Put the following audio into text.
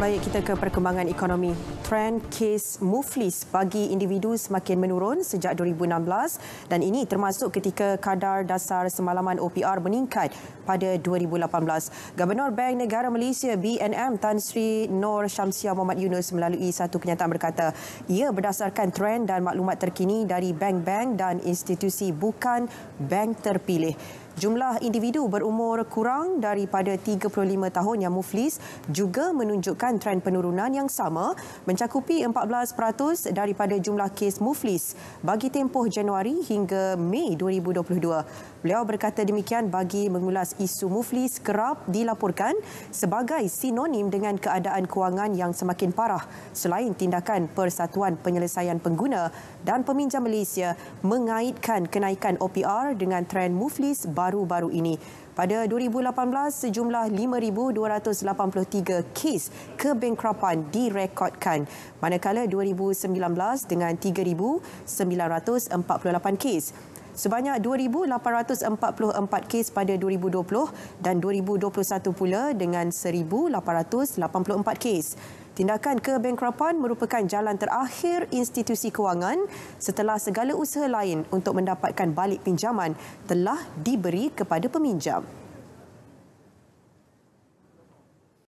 Baik, kita ke perkembangan ekonomi. Trend kes muflis bagi individu semakin menurun sejak 2016 dan ini termasuk ketika kadar dasar semalaman OPR meningkat pada 2018. Gubernur Bank Negara Malaysia BNM Tan Sri Nor Syamsiah Mohd Yunus melalui satu kenyataan berkata, ia berdasarkan trend dan maklumat terkini dari bank-bank dan institusi bukan bank terpilih. Jumlah individu berumur kurang daripada 35 tahun yang muflis juga menunjukkan menunjukkan tren penurunan yang sama mencakupi 14% daripada jumlah kes muflis bagi tempoh Januari hingga Mei 2022. Beliau berkata demikian bagi mengulas isu muflis kerap dilaporkan sebagai sinonim dengan keadaan kewangan yang semakin parah selain tindakan Persatuan Penyelesaian Pengguna dan Peminjam Malaysia mengaitkan kenaikan OPR dengan tren muflis baru-baru ini. Pada 2018, sejumlah 5,283 kes kebengkrapan direkodkan. Manakala 2019 dengan 3,948 kes sebanyak 2844 kes pada 2020 dan 2021 pula dengan 1884 kes. Tindakan kebankrapan merupakan jalan terakhir institusi kewangan setelah segala usaha lain untuk mendapatkan balik pinjaman telah diberi kepada peminjam.